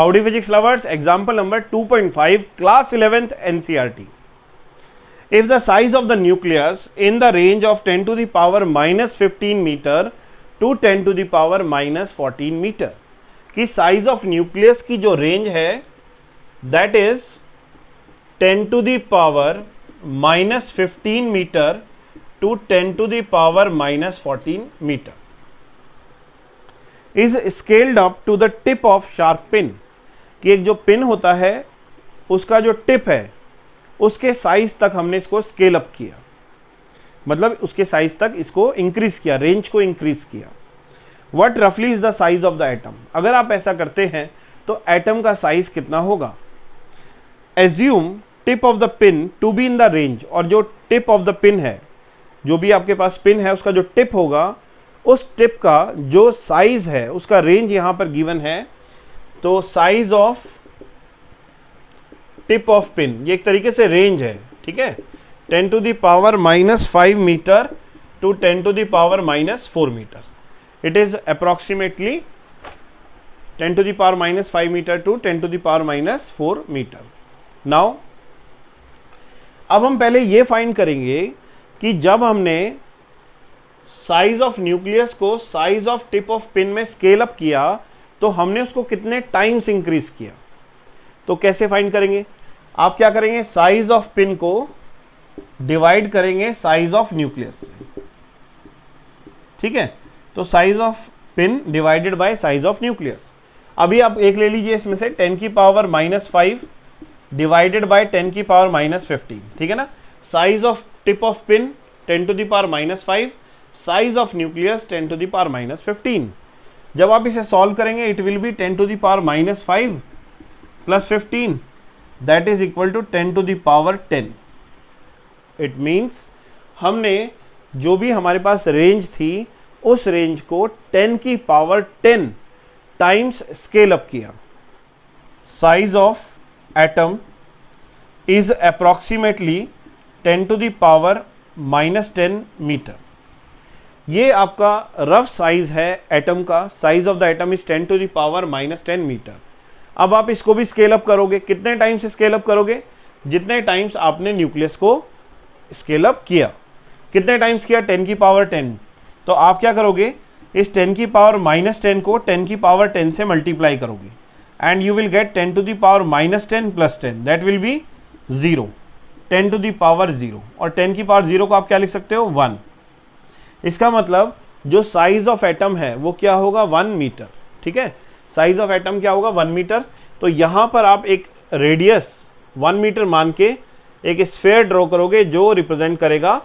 howdy physics lovers example number 2.5 class eleventh NCERT if the size of the nucleus in the range of ten to the power minus fifteen meter to 10 to the minus fourteen meter की size of nucleus की जो रेंज है that is 10 to the power minus fifteen meter to ten to the power minus fourteen meter is scaled up to the tip of sharp pin कि एक जो pin होता है उसका जो टिप है उसके साइज तक हमने इसको स्केल अप किया मतलब उसके साइज तक इसको इंक्रीज किया रेंज को इंक्रीज किया वट रफली is the size of the atom अगर आप ऐसा करते हैं तो एटम का साइज कितना होगा assume tip of the pin to be in the range और जो टिप ऑफ द पिन है जो भी आपके पास पिन है उसका जो टिप होगा उस टिप का जो साइज है उसका रेंज यहाँ पर गिवन है तो size of tip of pin ये एक तरीके से रेंज है ठीक है ten to the power minus five meter to ten to the power minus four meter it is approximately ten to the power minus five meter to ten to the power minus four meter now अब हम पहले ये find करेंगे कि जब हमने size of nucleus को size of tip of pin में स्केल अप किया तो हमने उसको कितने टाइम्स इंक्रीज किया तो कैसे फाइंड करेंगे आप क्या करेंगे साइज ऑफ पिन को डिवाइड करेंगे साइज ऑफ न्यूक्लियस से ठीक है तो size of pin divided by size of nucleus अभी आप एक ले लीजिए इसमें से 10 की power minus five divided by 10 की पावर माइनस फिफ्टीन ठीक है ना size of tip of pin 10 to the power minus five size of nucleus 10 to the power minus fifteen जब आप इसे सॉल्व करेंगे it will be ten to power minus five plus fifteen that is equal to ten to power ten it means हमने जो भी हमारे पास range थी उस रेंज को 10 की पावर 10 टाइम्स स्केल अप किया size of atom is approximately 10 to the power minus ten meter ये आपका रफ साइज़ है एटम का size of the atom is ten to the power minus ten meter अब आप इसको भी स्केल अप करोगे कितने टाइम्स स्केल अप करोगे जितने टाइम्स आपने न्यूक्लियस को स्केल अप किया कितने टाइम्स किया टेन की पावर टेन तो आप क्या करोगे इस टेन की पावर माइनस टेन को टेन की पावर टेन से मल्टीप्लाई करोगे and you will get ten to the power minus ten plus ten that will be zero ten to the power zero और टेन की पावर ज़ीरो को आप क्या लिख सकते हो वन इसका मतलब जो साइज ऑफ एटम है वो क्या होगा वन मीटर ठीक है साइज ऑफ एटम क्या होगा वन मीटर तो यहाँ पर आप एक रेडियस वन मीटर मान के एक स्फेयर ड्रॉ करोगे जो रिप्रेजेंट करेगा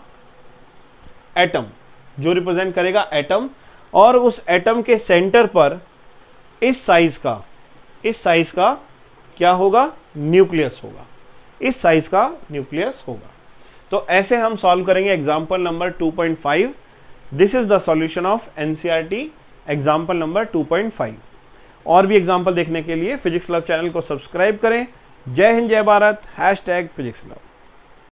एटम जो रिप्रेजेंट करेगा एटम और उस एटम के सेंटर पर इस साइज का इस साइज का क्या होगा न्यूक्लियस होगा इस साइज का न्यूक्लियस होगा तो ऐसे हम सॉल्व करेंगे example number 2.5 this is the solution of NCERT example number 2.5 और भी एग्जाम्पल देखने के लिए फिजिक्स लव चैनल को सब्सक्राइब करें Jai Hind Jai Bharat hashtag physics love